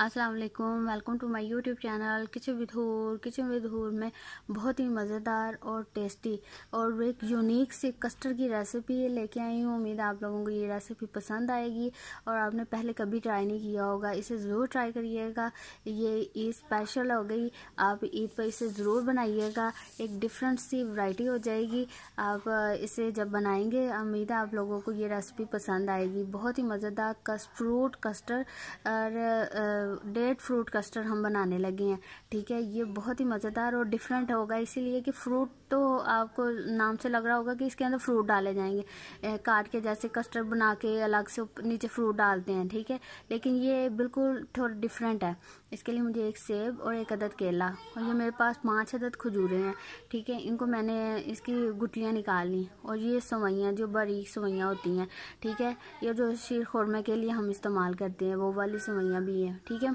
अस्सलाम वालेकुम welcome to my YouTube channel kitchen with Hoor kitchen with Hoor में बहुत ही मज़ेदार और टेस्टी और एक यूनिक से कस्टर्ड की रेसिपी लेके आई हूँ उम्मीद आप लोगों को ये रेसिपी पसंद आएगी और आपने पहले कभी ट्राई नहीं किया होगा इसे ज़रूर ट्राई करिएगा ये ईद स्पेशल हो गई आप ईद पर इसे ज़रूर बनाइएगा एक डिफरेंट सी वराइटी हो जाएगी आप इसे जब बनाएंगे उम्मीद आप लोगों को ये रेसिपी पसंद आएगी बहुत ही मज़ेदार कस्ट फ्रूट कस्टर्ड और डेड फ्रूट कस्टर्ड हम बनाने लगे हैं ठीक है ये बहुत ही मज़ेदार और डिफरेंट होगा इसीलिए कि फ्रूट तो आपको नाम से लग रहा होगा कि इसके अंदर फ्रूट डाले जाएंगे काट के जैसे कस्टर्ड बना के अलग से नीचे फ्रूट डालते हैं ठीक है लेकिन ये बिल्कुल थोड़ा डिफरेंट है इसके लिए मुझे एक सेब और एक अदद केला और ये मेरे पास पाँच अदद खजूरें हैं ठीक है इनको मैंने इसकी गुटियाँ निकाल ली और ये सवैयाँ जो बड़ी सवैयाँ होती हैं ठीक है ये जो शीर खुरमे के लिए हम इस्तेमाल करते हैं वो वाली सवैयाँ भी हैं ठीक ठीक है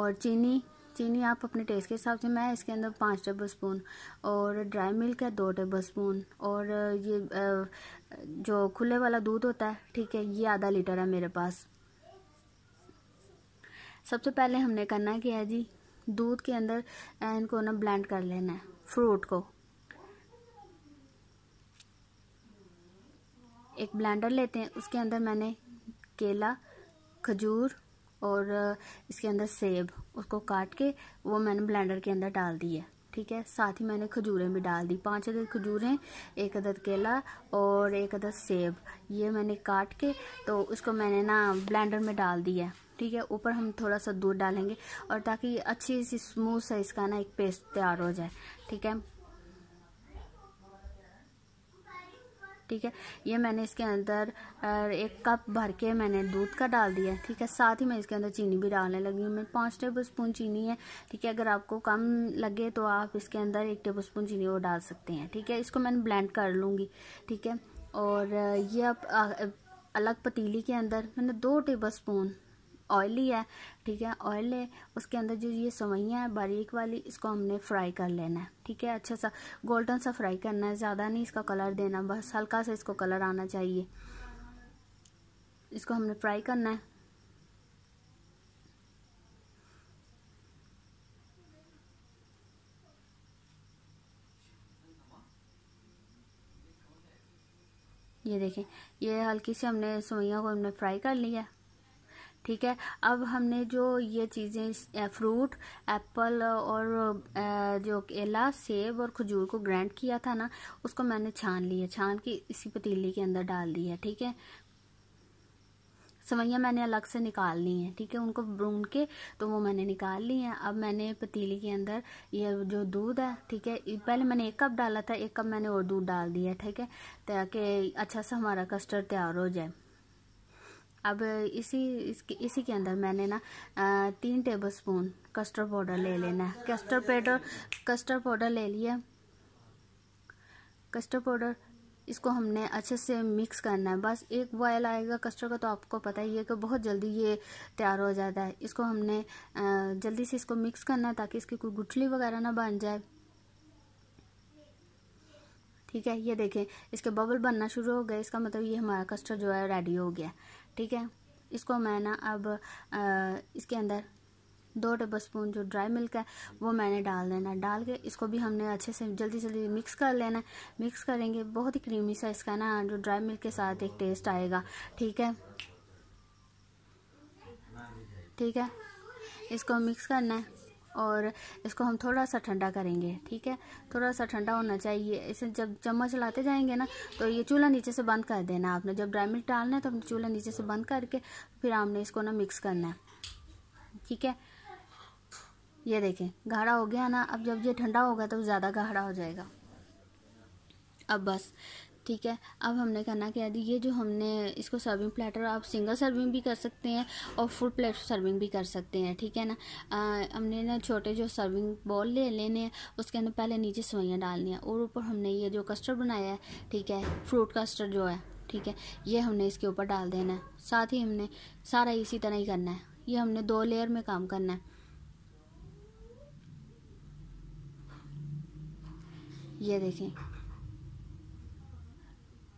और चीनी चीनी आप अपने टेस्ट के हिसाब से मैं इसके अंदर पाँच टेबल स्पून और ड्राई मिल्क है दो टेबल स्पून और ये जो खुले वाला दूध होता है ठीक है ये आधा लीटर है मेरे पास सबसे पहले हमने करना क्या है जी दूध के अंदर इनको ना ब्लेंड कर लेना है फ्रूट को एक ब्लेंडर लेते हैं उसके अंदर मैंने केला खजूर और इसके अंदर सेब उसको काट के वो मैंने ब्लेंडर के अंदर डाल दी है ठीक है साथ ही मैंने खजूरें भी डाल दी पांच अदद खजूरें एक अदद केला और एक अदद सेब ये मैंने काट के तो उसको मैंने ना ब्लेंडर में डाल दिया है ठीक है ऊपर हम थोड़ा सा दूध डालेंगे और ताकि अच्छी सी स्मूथ सा इसका ना एक पेस्ट तैयार हो जाए ठीक है ठीक है ये मैंने इसके अंदर एक कप भर के मैंने दूध का डाल दिया ठीक है साथ ही मैं इसके अंदर चीनी भी डालने लगी हूँ मैं पाँच टेबल स्पून चीनी है ठीक है अगर आपको कम लगे तो आप इसके अंदर एक टेबल स्पून चीनी वो डाल सकते हैं ठीक है इसको मैंने ब्लेंड कर लूँगी ठीक है और ये अब अलग पतीली के अंदर मैंने दो टेबल स्पून ऑयली है ठीक है ऑयल है उसके अंदर जो ये सवैयाँ हैं बारीक वाली इसको हमने फ्राई कर लेना है ठीक है अच्छा सा गोल्डन सा फ्राई करना है ज़्यादा नहीं इसका कलर देना बस हल्का सा इसको कलर आना चाहिए इसको हमने फ्राई करना है ये देखें ये हल्की सी हमने सोइया को हमने फ्राई कर लिया ठीक है अब हमने जो ये चीज़ें फ्रूट एप्पल और जो केला सेब और खजूर को ग्राइंड किया था ना उसको मैंने छान लिया छान के इसी पतीली के अंदर डाल दिया ठीक है सवैयाँ मैंने अलग से निकाल ली हैं ठीक है उनको भून के तो वो मैंने निकाल ली हैं अब मैंने पतीली के अंदर ये जो दूध है ठीक है पहले मैंने एक कप डाला था एक कप मैंने और दूध डाल दिया ठीक है ताकि अच्छा सा हमारा कस्टर्ड तैयार हो जाए अब इसी इसके इसी के अंदर मैंने ना तीन टेबल स्पून कस्टर्ड पाउडर ले लेना है कस्टर्ड पाउडर कस्टर्ड पाउडर ले लिया कस्टर्ड पाउडर इसको हमने अच्छे से मिक्स करना है बस एक बॉयल आएगा कस्टर्ड का तो आपको पता ही है कि बहुत जल्दी ये तैयार हो जाता है इसको हमने जल्दी से इसको मिक्स करना है ताकि इसकी कोई गुठली वगैरह ना बन जाए ठीक है ये देखें इसके बबल बनना शुरू हो गए इसका मतलब ये हमारा कस्टर्ड जो है रेडी हो गया ठीक है इसको मैं ना अब आ, इसके अंदर दो टेबल स्पून जो ड्राई मिल्क है वो मैंने डाल देना डाल के इसको भी हमने अच्छे से जल्दी जल्दी मिक्स कर लेना मिक्स करेंगे बहुत ही क्रीमी सा इसका ना जो ड्राई मिल्क के साथ एक टेस्ट आएगा ठीक है ठीक है इसको मिक्स करना है और इसको हम थोड़ा सा ठंडा करेंगे ठीक है थोड़ा सा ठंडा होना चाहिए इसे जब चम्मच लाते जाएंगे ना तो ये चूल्हा नीचे से बंद कर देना आपने जब ड्राई मिल्क डालना है तो हमने चूल्हा नीचे से बंद करके फिर हमने इसको ना मिक्स करना है ठीक है ये देखें गाढ़ा हो गया ना अब जब ये ठंडा होगा तो ज़्यादा गाढ़ा हो जाएगा अब बस ठीक है अब हमने करना क्या ये जो हमने इसको सर्विंग प्लेटर आप सिंगल सर्विंग भी कर सकते हैं और फुल प्लेट सर्विंग भी कर सकते हैं ठीक है ना आ, हमने ना छोटे जो सर्विंग बॉल ले लेने हैं उसके अंदर पहले नीचे सवैयाँ डालनी है और ऊपर हमने ये जो कस्टर्ड बनाया है ठीक है फ्रूट कस्टर्ड जो है ठीक है ये हमने इसके ऊपर डाल देना है साथ ही हमने सारा इसी तरह ही करना है ये हमने दो लेयर में काम करना है ये देखें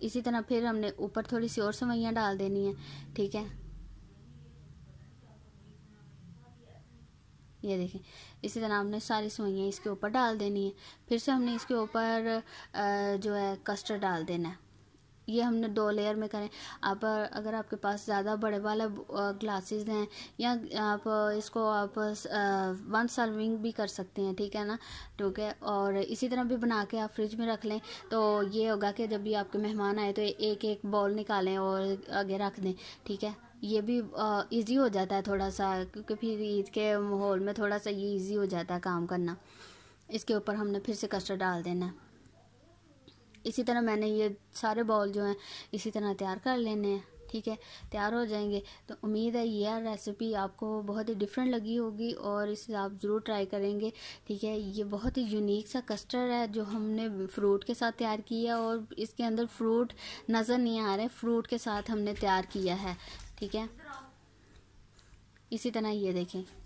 इसी तरह फिर हमने ऊपर थोड़ी सी और सवैयाँ डाल देनी है ठीक है ये देखें इसी तरह हमने सारी सवैयाँ इसके ऊपर डाल देनी है फिर से हमने इसके ऊपर जो है कस्टर्ड डाल देना है ये हमने दो लेयर में करें आप अगर आपके पास ज़्यादा बड़े वाले ग्लासेस हैं या आप इसको आप वन सर्विंग भी कर सकते हैं ठीक है ना ठीक है और इसी तरह भी बना के आप फ्रिज में रख लें तो ये होगा कि जब भी आपके मेहमान आए तो एक एक बॉल निकालें और आगे रख दें ठीक है ये भी इजी हो जाता है थोड़ा सा क्योंकि फिर ईद के माहौल में थोड़ा सा ये इजी हो जाता है काम करना इसके ऊपर हमने फिर से कस्टर्ड डाल देना है इसी तरह मैंने ये सारे बॉल जो हैं इसी तरह तैयार कर लेने हैं ठीक है तैयार हो जाएंगे तो उम्मीद है यह रेसिपी आपको बहुत ही डिफरेंट लगी होगी और इसे आप ज़रूर ट्राई करेंगे ठीक है ये बहुत ही यूनिक सा कस्टर्ड है जो हमने फ्रूट के साथ तैयार किया और इसके अंदर फ्रूट नज़र नहीं आ रहे फ्रूट के साथ हमने तैयार किया है ठीक है इसी तरह ये देखें